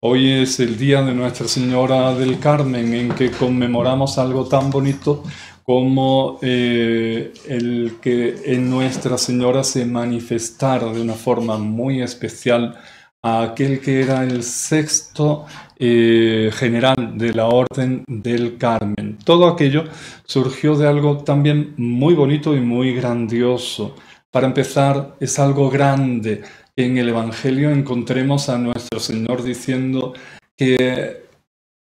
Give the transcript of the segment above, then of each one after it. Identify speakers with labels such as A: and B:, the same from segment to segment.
A: Hoy es el día de Nuestra Señora del Carmen, en que conmemoramos algo tan bonito como eh, el que en Nuestra Señora se manifestara de una forma muy especial a aquel que era el sexto eh, general de la Orden del Carmen. Todo aquello surgió de algo también muy bonito y muy grandioso. Para empezar, es algo grande, en el Evangelio encontremos a nuestro Señor diciendo que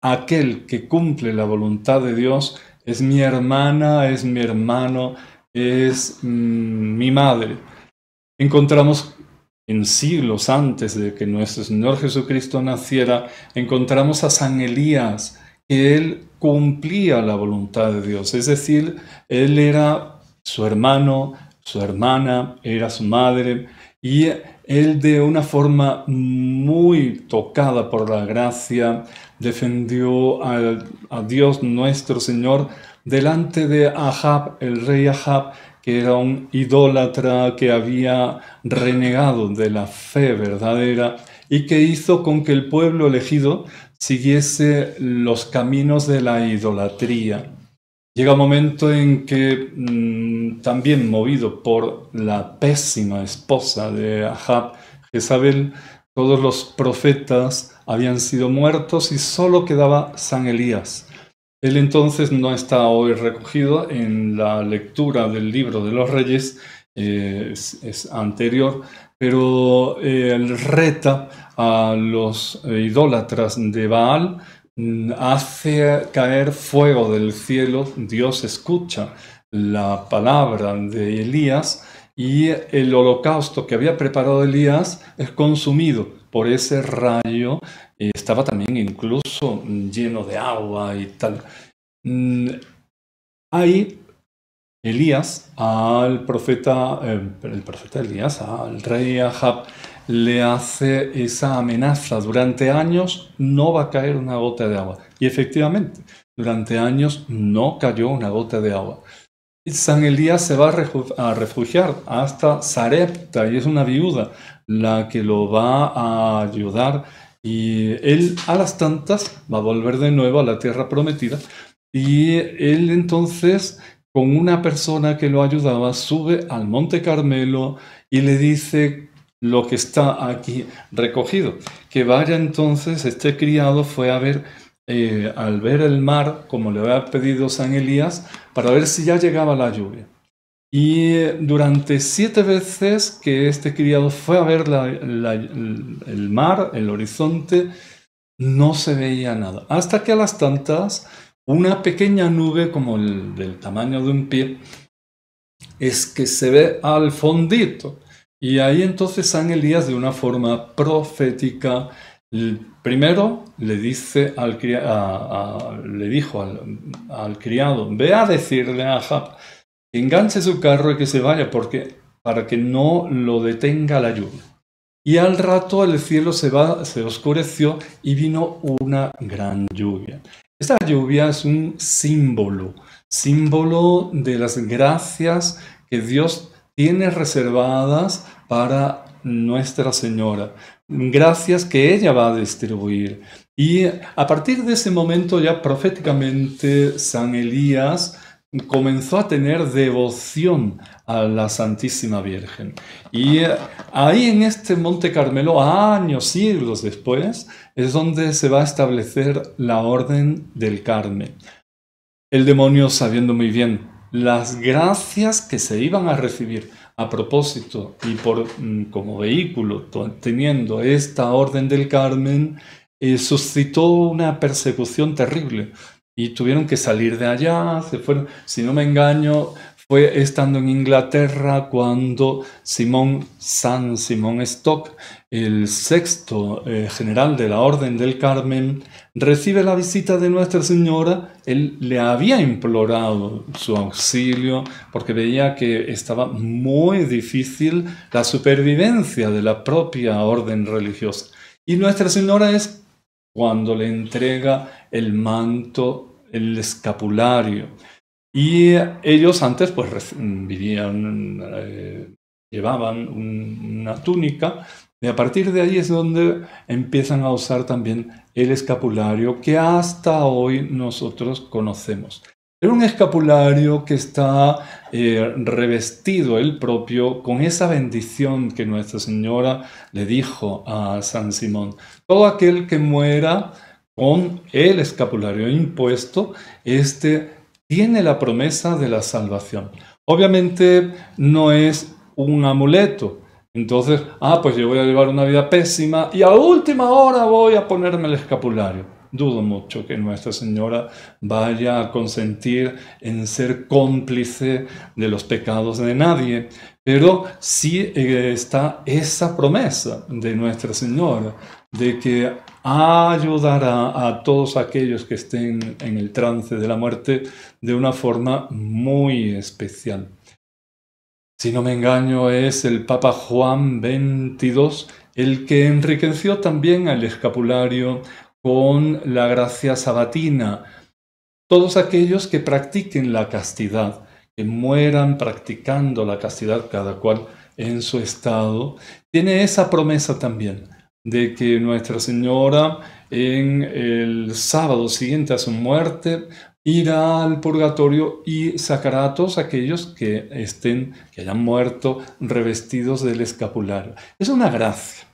A: aquel que cumple la voluntad de Dios es mi hermana, es mi hermano, es mm, mi madre. Encontramos en siglos antes de que nuestro Señor Jesucristo naciera, encontramos a San Elías, que él cumplía la voluntad de Dios, es decir, él era su hermano, su hermana, era su madre, y él de una forma muy tocada por la gracia defendió a, Dios nuestro Señor delante de Ahab, el rey Ahab, que era un idólatra que había renegado de la fe verdadera y que hizo con que el pueblo elegido siguiese los caminos de la idolatría. Llega un momento en que, mm, también movido por la pésima esposa de Ahab, Jezabel, todos los profetas habían sido muertos y solo quedaba San Elías. Él entonces no está hoy recogido en la lectura del libro de los reyes, eh, es, anterior, pero eh, él reta a los eh, idólatras de Baal hace caer fuego del cielo, Dios escucha la palabra de Elías y el holocausto que había preparado Elías es consumido por ese rayo, eh, estaba también incluso lleno de agua y tal. Mm, ahí Elías al profeta, eh, el profeta Elías, al rey Ahab, le hace esa amenaza. Durante años no va a caer una gota de agua. Y efectivamente, durante años no cayó una gota de agua. San Elías se va a refugiar hasta Sarepta y es una viuda la que lo va a ayudar y él a las tantas va a volver de nuevo a la tierra prometida y él entonces con una persona que lo ayudaba sube al monte Carmelo y le dice lo que está aquí recogido. Que vaya entonces, este criado fue a ver, eh, al ver el mar, como le había pedido San Elías, para ver si ya llegaba la lluvia. Y eh, durante siete veces que este criado fue a ver el mar, el horizonte, no se veía nada. Hasta que a las tantas, una pequeña nube como el, del tamaño de un pie, es que se ve al fondito y ahí entonces San Elías de una forma profética, primero le, dice al, le dijo al, criado, ve a decirle a Ahab que enganche su carro y que se vaya porque, para que no lo detenga la lluvia. Y al rato el cielo se, se oscureció y vino una gran lluvia. Esta lluvia es un símbolo, símbolo de las gracias que Dios tiene reservadas para Nuestra Señora. Gracias que ella va a distribuir. Y a partir de ese momento ya proféticamente San Elías comenzó a tener devoción a la Santísima Virgen. Y ahí en este Monte Carmelo, años, siglos después, es donde se va a establecer la Orden del Carmen. El demonio, sabiendo muy bien las gracias que se iban a recibir. A propósito, y por, mm, como vehículo, teniendo esta orden del Carmen, eh, suscitó una persecución terrible y tuvieron que salir de allá, se fueron, si no me engaño, fue estando en Inglaterra cuando Simón San Simón Stock, el sexto eh, general de la Orden del Carmen, recibe la visita de Nuestra Señora. Él le había implorado su auxilio porque veía que estaba muy difícil la supervivencia de la propia orden religiosa. Y Nuestra Señora es cuando le entrega el manto, el escapulario y ellos antes pues vivían, eh, llevaban una túnica y a partir de ahí es donde empiezan a usar también el escapulario que hasta hoy nosotros conocemos. Era un escapulario que está eh, revestido el propio con esa bendición que Nuestra Señora le dijo a San Simón. Todo aquel que muera con el escapulario impuesto, este tiene la promesa de la salvación. Obviamente no es un amuleto. Entonces, ah, pues yo voy a llevar una vida pésima y a última hora voy a ponerme el escapulario. Dudo mucho que Nuestra Señora vaya a consentir en ser cómplice de los pecados de nadie, pero sí eh, está esa promesa de Nuestra Señora de que ayudar a, a, todos aquellos que estén en el trance de la muerte de una forma muy especial. Si no me engaño, es el Papa Juan XXII el que enriqueció también al escapulario con la gracia sabatina. Todos aquellos que practiquen la castidad, que mueran practicando la castidad cada cual en su estado, tiene esa promesa también de que Nuestra Señora en el sábado siguiente a su muerte irá al purgatorio y sacará a todos aquellos que estén, que hayan muerto revestidos del escapulario. Es una gracia.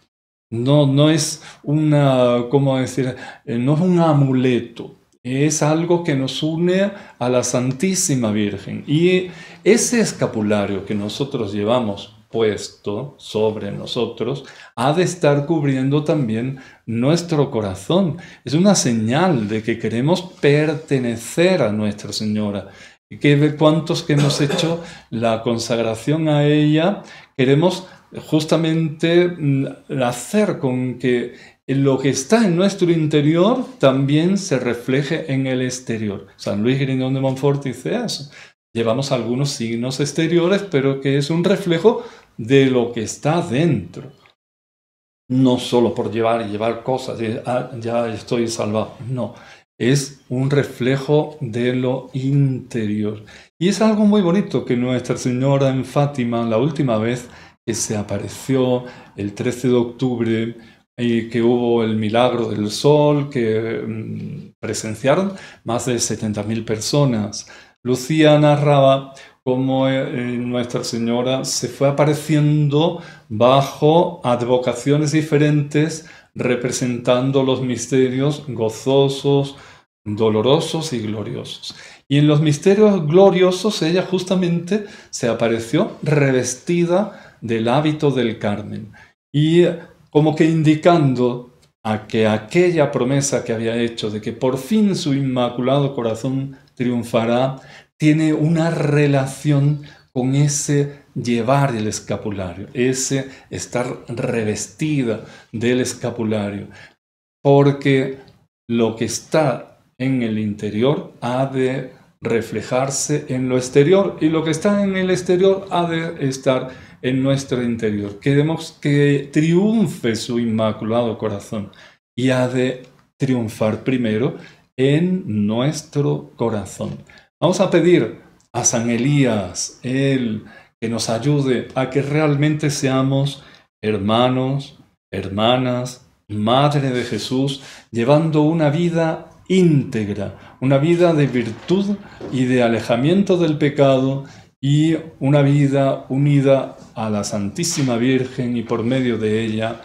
A: No, no es una, ¿cómo decir? Eh, no es un amuleto. Es algo que nos une a la Santísima Virgen. Y ese escapulario que nosotros llevamos puesto sobre nosotros ha de estar cubriendo también nuestro corazón. Es una señal de que queremos pertenecer a Nuestra Señora. Y que cuantos que hemos hecho la consagración a ella, queremos justamente mm, hacer con que lo que está en nuestro interior también se refleje en el exterior. San Luis Grindón de Montfort dice eso. Llevamos algunos signos exteriores, pero que es un reflejo de lo que está dentro. No solo por llevar y llevar cosas, ah, ya estoy salvado. No, es un reflejo de lo interior. Y es algo muy bonito que Nuestra Señora en Fátima, la última vez que se apareció, el 13 de octubre, y que hubo el milagro del sol, que mm, presenciaron más de 70.000 personas. Lucía narraba como eh, eh, Nuestra Señora se fue apareciendo bajo advocaciones diferentes, representando los misterios gozosos, dolorosos y gloriosos. Y en los misterios gloriosos ella justamente se apareció revestida del hábito del Carmen y eh, como que indicando a que aquella promesa que había hecho de que por fin su inmaculado corazón triunfará, tiene una relación con ese llevar el escapulario, ese estar revestida del escapulario, porque lo que está en el interior ha de reflejarse en lo exterior y lo que está en el exterior ha de estar en nuestro interior. Queremos que triunfe su inmaculado corazón y ha de triunfar primero en nuestro corazón. Vamos a pedir a San Elías, Él, que nos ayude a que realmente seamos hermanos, hermanas, Madre de Jesús, llevando una vida íntegra, una vida de virtud y de alejamiento del pecado y una vida unida a la Santísima Virgen y por medio de ella